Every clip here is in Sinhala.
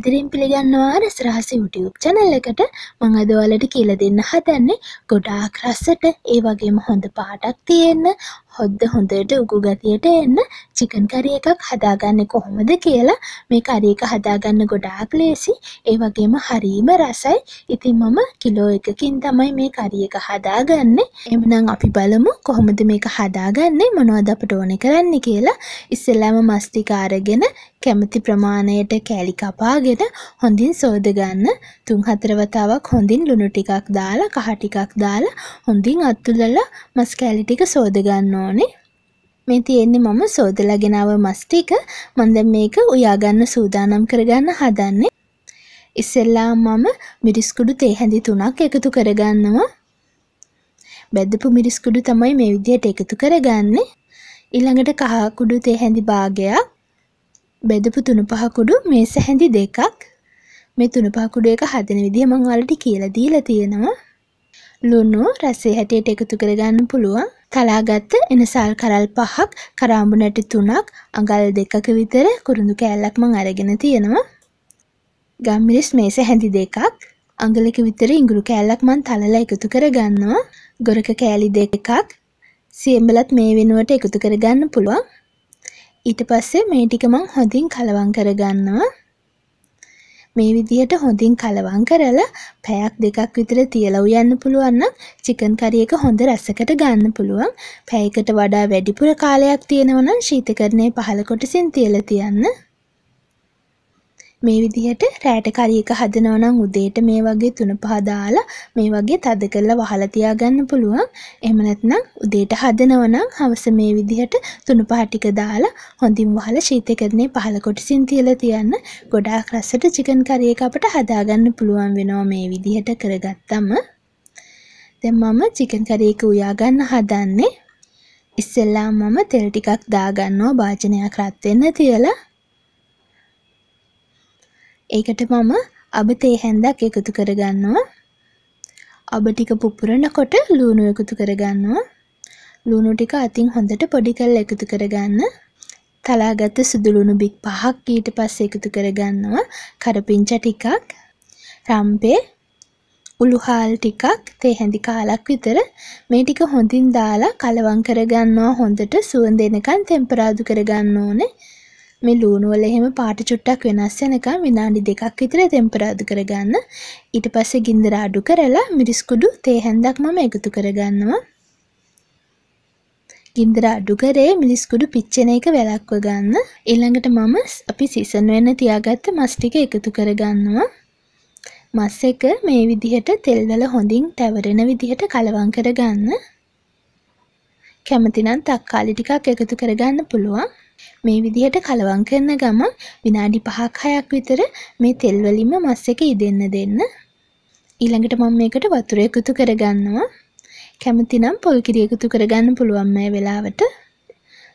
ආදරයෙන් පිළිගන්නවා රස රහස YouTube channel එකට මම අද ඔයාලට කියලා දෙන්න හදන්නේ ගොඩාක් රසට ඒ වගේම හොඳ පාටක් තියෙන්න හොද්ද හොඳට උගු ගතියට එන්න චිකන් කරි එකක් හදාගන්න කොහොමද කියලා මේ කරි එක හදාගන්න ගොඩාක් ලේසි ඒ වගේම හරීම රසයි ඉතින් මම කිලෝ එකකින් තමයි මේ කරි එක හදාගන්නේ එමනම් අපි බලමු කොහොමද මේක හදාගන්නේ මොනවද අපට ඕන කරන්න කියලා ඉස්සෙල්ලාම මස් ටික අරගෙන කැමති ප්‍රමාණයට කෑලි කපාගෙන හොඳින් සෝදගන්න තුන් හතර වතාවක් හොඳින් ලුණු ටිකක් දාලා කහ ටිකක් දාලා හොඳින් අත්තුලලා මස් කෑලි ටික සෝදගන්න ඕනේ ඕනේ මේ තියෙන්නේ මම සෝදලා ගෙනාව මස් ටික මම දැන් මේක උයා ගන්න සූදානම් කරගන්න හදන්නේ ඉස්සෙල්ලා මම මිරිස් කුඩු තේ හැඳි තුනක් එකතු කරගන්නවා බැදපු මිරිස් කුඩු තමයි මේ විදිහට එකතු කරගන්නේ ඊළඟට කහ කුඩු තේ හැඳි භාගයක් බෙදපු තුන පහ කුඩු මේස හැඳි දෙකක් මේ තුන පහ කුඩු එක හදන විදිහ මම ඔයාලට කියලා දීලා තියෙනවා ලුණු රසය හැටියට එකතු කරගන්න පුළුවන් තලාගත්ත එනසල් කරල් පහක් කරාඹුනට තුනක් අඟල් දෙකක විතර කුරුඳු කෑල්ලක් මං අරගෙන තියෙනවා ගම්මිරිස් මේස හැඳි දෙකක් අඟලක විතර ඉංගුරු කෑල්ලක් මං තලලා එකතු කරගන්නවා ගොරක කෑලි දෙකක් සියඹලත් මේ වෙනුවට එකතු කරගන්න පුළුවන් ඊට පස්සේ මේ ටික මං හොඳින් කලවම් කරගන්නවා මේ විදිහට හොඳින් කලවම් කරලා පැයක් දෙකක් විතර තියලා උයන්න පුළුවන් නම් චිකන් කරි එක හොඳ රසකට ගන්න පුළුවන්. පැයකට වඩා වැඩිපුර කාලයක් තියෙනවා නම් ශීතකරණය පහළ කොටසින් තියලා තියන්න. මේ විදිහට රෑට කලියක හදනවනම් උදේට මේ වගේ තුන පහ දාලා මේ වගේ තද කරලා වහලා තියාගන්න පුළුවන්. එහෙම නැත්නම් උදේට හදනවනම් හවස මේ විදිහට තුන පහ ටික දාලා හොඳින් වහලා ශීතකරණේ පහළ කොටසින් තියලා තියන්න ගොඩාක් රසට චිකන් කරි එක අපිට හදාගන්න පුළුවන් වෙනවා මේ විදිහට කරගත්තම. දැන් මම චිකන් කරි එක උයා ගන්න හදන්නේ. ඉස්සෙල්ලා මම තෙල් ටිකක් දාගන්නවා භාජනයක් රත් වෙන්න තියලා ඒකට මම අබ තේ හැන්දක් එකතු කරගන්නවා. අබ ටික පුපුරනකොට ලුණු එකතු කරගන්නවා. ලුණු ටික අතින් හොඳට පොඩි කරලා එකතු කරගන්න. තලාගත්ත සුදු ලුණු බික් පහක් ඊට පස්සේ එකතු කරගන්නවා. කරපිංචා ටිකක්, රම්පේ, උලුහාල් ටිකක්, තේ හැඳි කාලක් විතර මේ ටික හොඳින් දාලා කලවම් කරගන්නවා. හොඳට සුවඳ එනකන් තෙම්පරාදු කරගන්න ඕනේ. මේ ලූණු වල එහෙම පාට චුට්ටක් වෙනස් වෙනකම් විනාඩි දෙකක් විතර තෙම්පරාදු කරගන්න. ඊට පස්සේ ගින්දර අඩු කරලා මිරිස් කුඩු තේ හැන්දක් මම එකතු කරගන්නවා. ගින්දර අඩු කරේ මිරිස් කුඩු පිච්චෙන එක වැලක්ව ගන්න. ඊළඟට මම අපි සීසන් වෙන්න තියාගත්ත මස් ටික එකතු කරගන්නවා. මස් එක මේ විදිහට තෙල් වල හොඳින් තැවරෙන විදිහට කලවම් කරගන්න. කැමතිනම් තක්කාලි ටිකක් එකතු කරගන්න පුළුවන්. මේ විදිහට කලවම් කරන ගමන් විනාඩි 5ක් 6ක් විතර මේ තෙල් වලින්ම මස් එක ඉදෙන්න දෙන්න. ඊළඟට මම මේකට වතුර එකතු කරගන්නවා. කැමතිනම් පොල් කිරි එකතු කරගන්න පුළුවන් මේ වෙලාවට.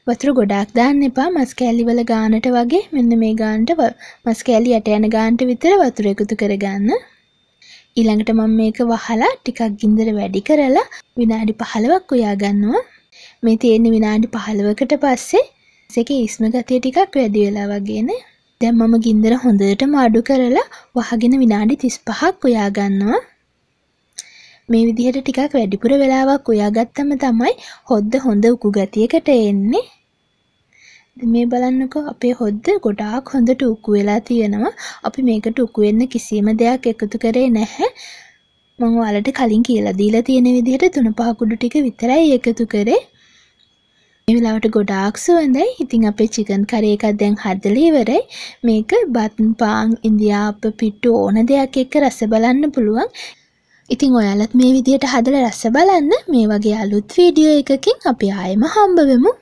වතුර ගොඩාක් දාන්න එපා මස් කෑලි වල ගානට වගේ මෙන්න මේ ගානට මස් කෑලි යට යන ගානට විතර වතුර එකතු කරගන්න. ඊළඟට මම මේක වහලා ටිකක් ගින්දර වැඩි කරලා විනාඩි 15ක් උයා ගන්නවා. මේ තියෙන විනාඩි 15කට පස්සේ එක ඉස්ම ගතිය ටිකක් වැඩි වෙලා වගේන දැන් මම ගින්දර හොඳට මාඩු කරලා වහගෙන විනාඩි තිස් පහක් උයාගන්නවා මේ විදිහට ටිකක් වැඩිපුර වෙලාවක් උයාගත්තම තමයි හොද්ද හොඳ උකු ගතියකට එන්නේ. මේ බලන්නකෝ අපේ හොද්ද ගොඩාක් හොඳට උකු වෙලා තියෙනවා. අපි මේකට උකු වෙන්න කිසිම දෙයක් එකතු කරේ නැහැ. මම ඔයාලට කලින් කියලා දීලා තියෙන විදිහට තුන පහ කුඩු ටික විතරයි එකතු කරේ. එවිලාවට ගොඩාක් සුවඳයි ඉතින් අපේ චිකන් කරේ එකක් දැන් හදලා ඉවරයි මේක බත් පාන් ඉන්දියාප්ප පිට්ටු ඕන දෙයක් එක්ක රස බලන්න පුළුවන් ඉතින් ඔයාලත් මේ විදිහට හදලා රස බලන්න මේ වගේ අලුත් වීඩියෝ එකකින් අපි ආයෙම හම්බ වෙමු